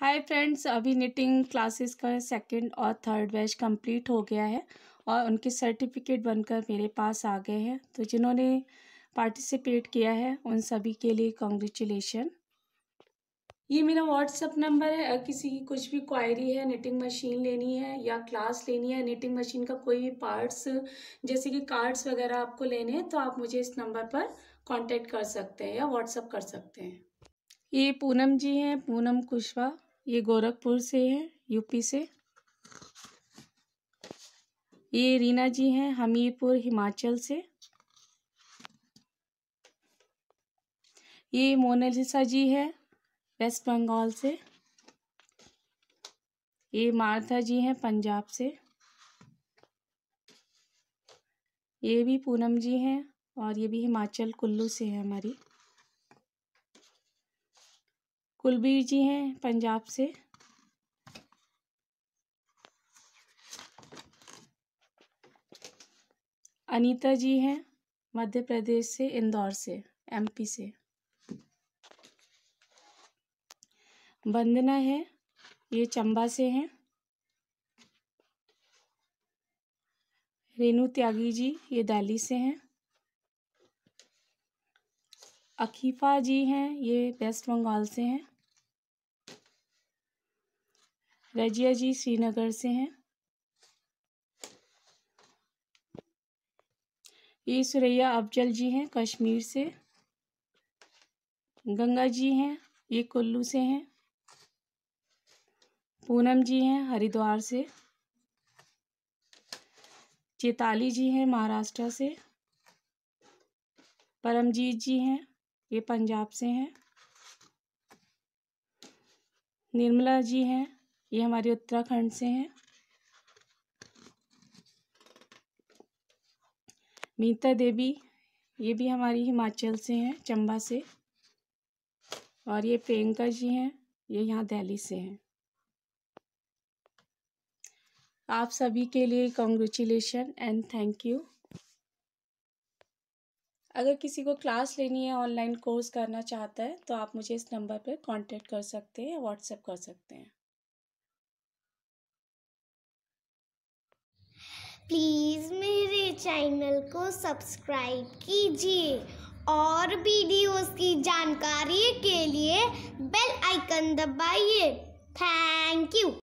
हाय friends अभी knitting classes का second और थर्ड बैच कंप्लीट हो गया है और उनके सर्टिफिकेट बनकर मेरे पास आ गए हैं तो जिन्होंने पार्टिसिपेट किया है उन सभी के लिए कॉन्ग्रेचुलेशन ये मेरा व्हाट्सअप नंबर है किसी की कुछ भी क्वायरी है निटिंग मशीन लेनी है या क्लास लेनी है निटिंग मशीन का कोई भी पार्ट्स जैसे कि कार्ड्स वगैरह आपको लेने हैं तो आप मुझे इस नंबर पर कांटेक्ट कर सकते हैं या व्हाट्सअप कर सकते हैं ये पूनम जी हैं पूनम कुशवाहा ये गोरखपुर से हैं यूपी से ये रीना जी हैं हमीरपुर हिमाचल से ये मोनालिसा जी है वेस्ट बंगाल से ये मार्था जी हैं पंजाब से ये भी पूनम जी हैं और ये भी हिमाचल कुल्लू से है हमारी कुलबीर जी हैं पंजाब से अनीता जी हैं मध्य प्रदेश से इंदौर से एमपी से वंदना है ये चंबा से हैं रेणु त्यागी जी ये दिल्ली से हैं अकीफ़ा जी हैं ये वेस्ट बंगाल से हैं रजिया जी श्रीनगर से हैं ये सुरैया अफजल जी हैं कश्मीर से गंगा जी हैं ये कुल्लू से हैं पूनम जी हैं हरिद्वार से चेताली जी हैं महाराष्ट्र से परमजीत जी हैं ये पंजाब से हैं निर्मला जी हैं ये हमारे उत्तराखंड से हैं मीता देवी ये भी हमारी हिमाचल से हैं चंबा से और ये प्रियंका जी हैं ये यहाँ दिल्ली से हैं आप सभी के लिए कॉन्ग्रेचुलेशन एंड थैंक यू अगर किसी को क्लास लेनी है ऑनलाइन कोर्स करना चाहता है तो आप मुझे इस नंबर पर कांटेक्ट कर सकते हैं व्हाट्सएप कर सकते हैं प्लीज़ मेरे चैनल को सब्सक्राइब कीजिए और वीडियोस की जानकारी के लिए बेल आइकन दबाइए थैंक यू